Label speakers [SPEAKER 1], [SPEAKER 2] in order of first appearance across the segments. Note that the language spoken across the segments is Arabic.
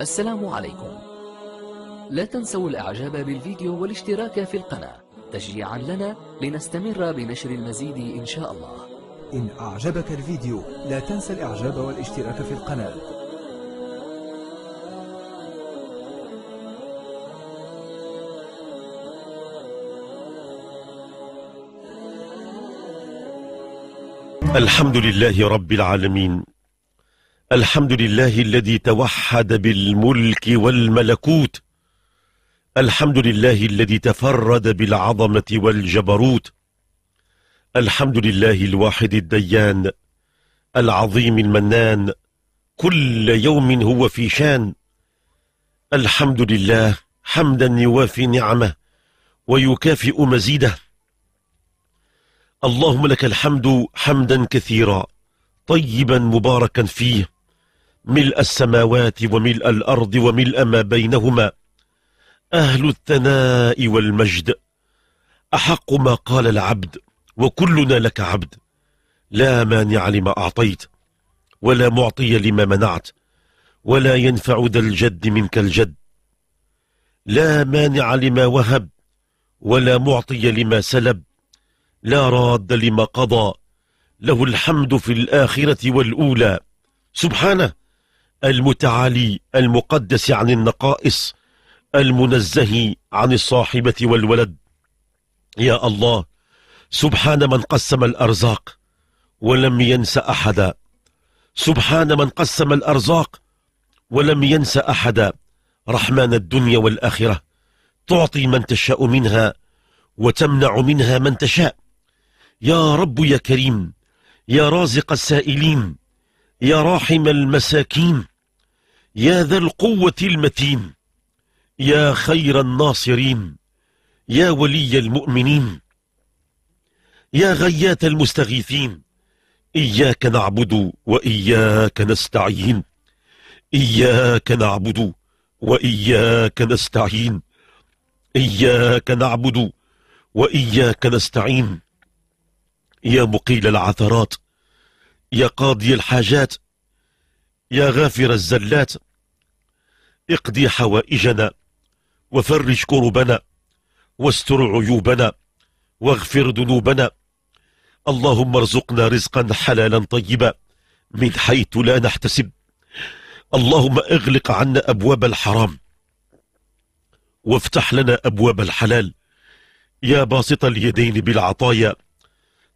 [SPEAKER 1] السلام عليكم لا تنسوا الاعجاب بالفيديو والاشتراك في القناة تشجيعا لنا لنستمر بنشر المزيد ان شاء الله إن أعجبك الفيديو لا تنسى الإعجاب والاشتراك في القناة الحمد لله رب العالمين الحمد لله الذي توحد بالملك والملكوت الحمد لله الذي تفرد بالعظمة والجبروت الحمد لله الواحد الديان العظيم المنان كل يوم هو في شان الحمد لله حمدا يوافي نعمه ويكافئ مزيده اللهم لك الحمد حمدا كثيرا طيبا مباركا فيه ملء السماوات وملء الأرض وملء ما بينهما أهل الثناء والمجد أحق ما قال العبد وكلنا لك عبد لا مانع لما أعطيت ولا معطي لما منعت ولا ينفع ذا الجد منك الجد لا مانع لما وهب ولا معطي لما سلب لا راد لما قضى له الحمد في الآخرة والأولى سبحانه المتعالي المقدس عن النقائص المنزه عن الصاحبة والولد يا الله سبحان من قسم الأرزاق ولم ينس أحدا سبحان من قسم الأرزاق ولم ينس أحدا رحمن الدنيا والآخرة تعطي من تشاء منها وتمنع منها من تشاء يا رب يا كريم يا رازق السائلين يا راحم المساكين يا ذا القوة المتين يا خير الناصرين يا ولي المؤمنين يا غيات المستغيثين إياك نعبد وإياك نستعين إياك نعبد وإياك نستعين إياك نعبد وإياك نستعين يا مقيل العثرات يا قاضي الحاجات يا غافر الزلات اقضي حوائجنا وفرج كربنا واستر عيوبنا واغفر ذنوبنا اللهم ارزقنا رزقا حلالا طيبا من حيث لا نحتسب اللهم اغلق عنا أبواب الحرام وافتح لنا أبواب الحلال يا باسط اليدين بالعطايا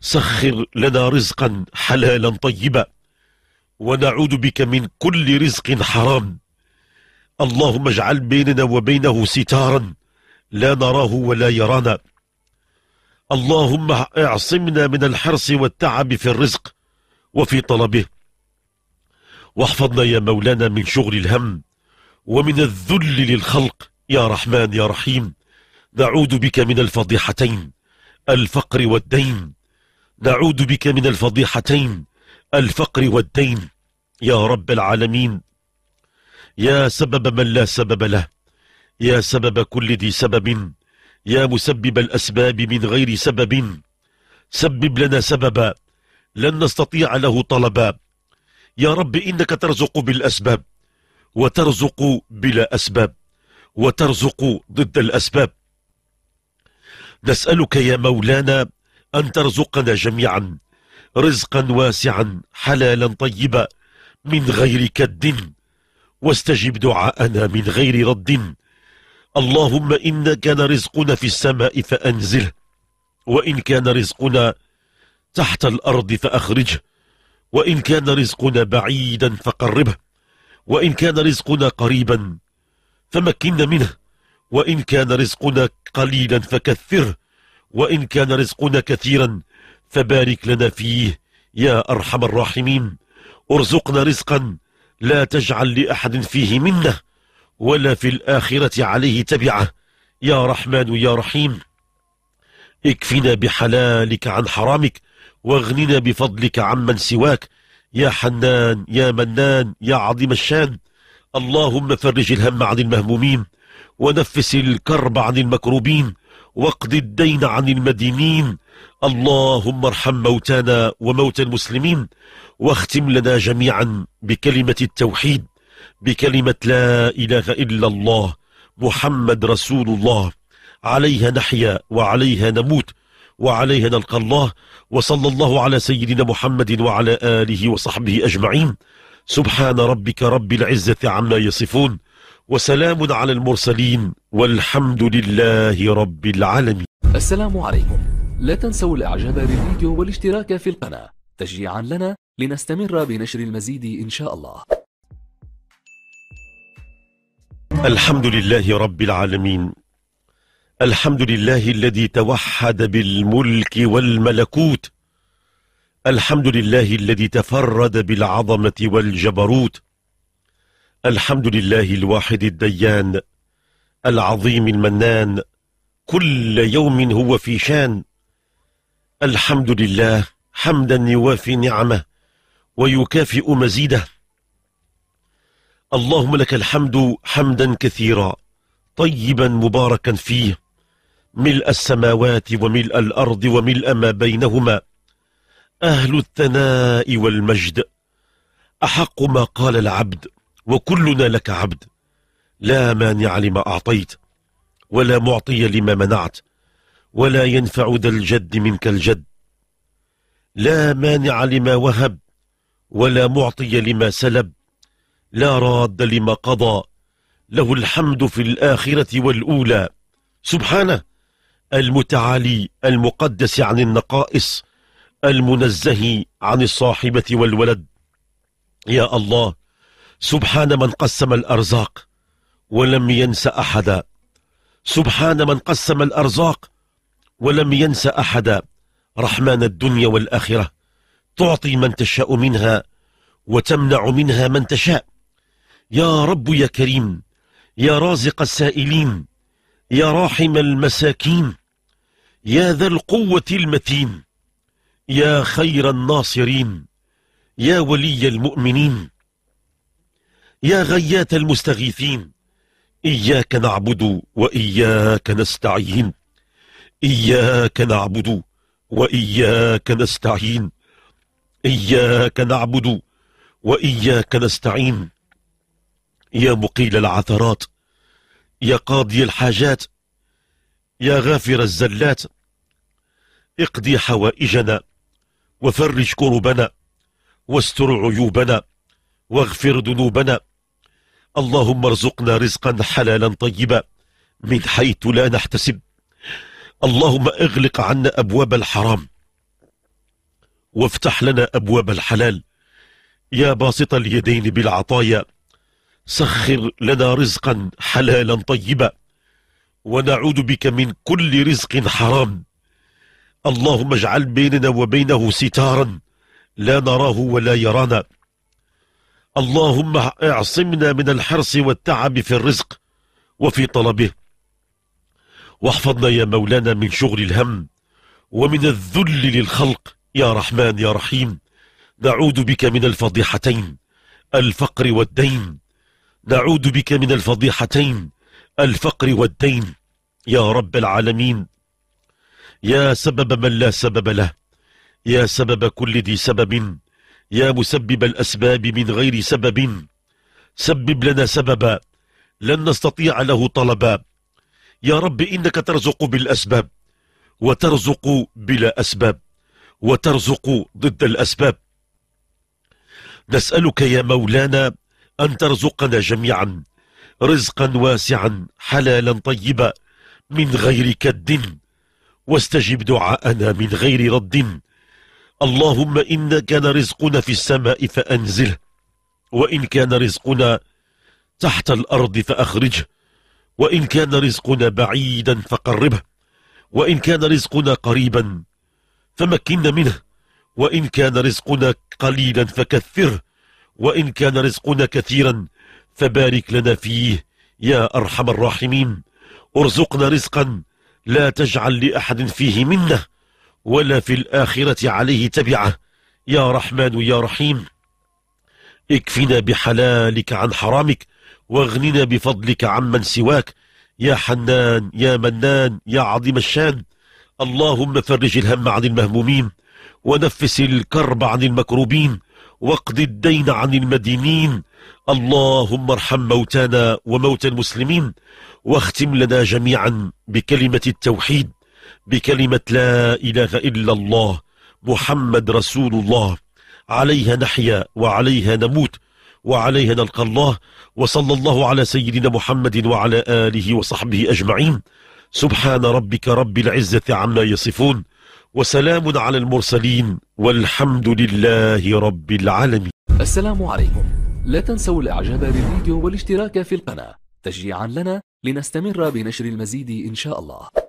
[SPEAKER 1] سخر لنا رزقا حلالا طيبا ونعوذ بك من كل رزق حرام اللهم اجعل بيننا وبينه ستارا لا نراه ولا يرانا اللهم اعصمنا من الحرص والتعب في الرزق وفي طلبه واحفظنا يا مولانا من شغل الهم ومن الذل للخلق يا رحمن يا رحيم نعوذ بك من الفضيحتين الفقر والدين نعوذ بك من الفضيحتين الفقر والدين يا رب العالمين يا سبب من لا سبب له يا سبب كل ذي سبب يا مسبب الأسباب من غير سبب سبب لنا سببا لن نستطيع له طلبا يا رب إنك ترزق بالأسباب وترزق بلا أسباب وترزق ضد الأسباب نسألك يا مولانا أن ترزقنا جميعا رزقا واسعا حلالا طيبا من غير كد واستجب دعاءنا من غير رد اللهم إن كان رزقنا في السماء فأنزله وإن كان رزقنا تحت الأرض فأخرجه وإن كان رزقنا بعيدا فقربه وإن كان رزقنا قريبا فمكنا منه وإن كان رزقنا قليلا فكثره وإن كان رزقنا كثيرا فبارك لنا فيه يا أرحم الراحمين ارزقنا رزقا لا تجعل لأحد فيه منه ولا في الآخرة عليه تبعه يا رحمن يا رحيم اكفنا بحلالك عن حرامك واغننا بفضلك عمن سواك يا حنان يا منان يا عظيم الشان اللهم فرج الهم عن المهمومين ونفس الكرب عن المكروبين واقض الدين عن المدينين اللهم ارحم موتانا وموتى المسلمين واختم لنا جميعا بكلمة التوحيد بكلمة لا إله إلا الله محمد رسول الله عليها نحيا وعليها نموت وعليها نلقى الله وصلى الله على سيدنا محمد وعلى آله وصحبه أجمعين سبحان ربك رب العزة عما يصفون وسلام على المرسلين والحمد لله رب العالمين السلام عليكم لا تنسوا الاعجاب بالفيديو والاشتراك في القناة تشجيعا لنا لنستمر بنشر المزيد إن شاء الله الحمد لله رب العالمين الحمد لله الذي توحد بالملك والملكوت الحمد لله الذي تفرد بالعظمة والجبروت الحمد لله الواحد الديان العظيم المنان كل يوم هو في شان الحمد لله حمدا يوافي نعمه ويكافئ مزيده اللهم لك الحمد حمدا كثيرا طيبا مباركا فيه ملء السماوات وملء الأرض وملء ما بينهما أهل الثناء والمجد أحق ما قال العبد وكلنا لك عبد لا مانع لما أعطيت ولا معطي لما منعت ولا ينفع ذا الجد منك الجد لا مانع لما وهب ولا معطي لما سلب لا راد لما قضى له الحمد في الآخرة والأولى سبحانه المتعالي المقدس عن النقائص المنزه عن الصاحبة والولد يا الله سبحان من قسم الأرزاق ولم ينس أحدا سبحان من قسم الأرزاق ولم ينس أحدا رحمن الدنيا والآخرة تعطي من تشاء منها وتمنع منها من تشاء يا رب يا كريم يا رازق السائلين يا راحم المساكين يا ذا القوة المتين يا خير الناصرين يا ولي المؤمنين يا غيات المستغيثين إياك نعبد وإياك نستعين إياك نعبد وإياك نستعين إياك نعبد وإياك نستعين يا مقيل العثرات يا قاضي الحاجات يا غافر الزلات اقضي حوائجنا وفرج كربنا واستر عيوبنا واغفر ذنوبنا اللهم ارزقنا رزقا حلالا طيبا من حيث لا نحتسب اللهم اغلق عنا أبواب الحرام وافتح لنا أبواب الحلال يا باسط اليدين بالعطايا سخر لنا رزقا حلالا طيبا ونعوذ بك من كل رزق حرام اللهم اجعل بيننا وبينه ستارا لا نراه ولا يرانا اللهم اعصمنا من الحرص والتعب في الرزق وفي طلبه واحفظنا يا مولانا من شغل الهم ومن الذل للخلق يا رحمن يا رحيم نعوذ بك من الفضيحتين الفقر والدين نعوذ بك من الفضيحتين الفقر والدين يا رب العالمين يا سبب من لا سبب له يا سبب كل ذي سبب يا مسبب الأسباب من غير سبب سبب لنا سببا لن نستطيع له طلبا يا رب إنك ترزق بالأسباب وترزق بلا أسباب وترزق ضد الأسباب نسألك يا مولانا أن ترزقنا جميعا رزقا واسعا حلالا طيبا من غير كد واستجب دعاءنا من غير رد اللهم إن كان رزقنا في السماء فأنزله وإن كان رزقنا تحت الأرض فأخرجه وإن كان رزقنا بعيدا فقربه وإن كان رزقنا قريبا فمكنا منه وإن كان رزقنا قليلا فكثره وإن كان رزقنا كثيرا فبارك لنا فيه يا أرحم الراحمين ارزقنا رزقا لا تجعل لأحد فيه منه ولا في الآخرة عليه تبعه يا رحمن يا رحيم اكفنا بحلالك عن حرامك واغننا بفضلك عمن سواك يا حنان يا منان يا عظيم الشان اللهم فرج الهم عن المهمومين ونفس الكرب عن المكروبين واقض الدين عن المدينين اللهم ارحم موتانا وموتى المسلمين واختم لنا جميعا بكلمة التوحيد بكلمة لا إله إلا الله محمد رسول الله عليها نحيا وعليها نموت وعليه نلقى الله وصلى الله على سيدنا محمد وعلى آله وصحبه أجمعين سبحان ربك رب العزة عما يصفون وسلام على المرسلين والحمد لله رب العالمين السلام عليكم لا تنسوا الاعجاب بالفيديو والاشتراك في القناة تشجيعا لنا لنستمر بنشر المزيد إن شاء الله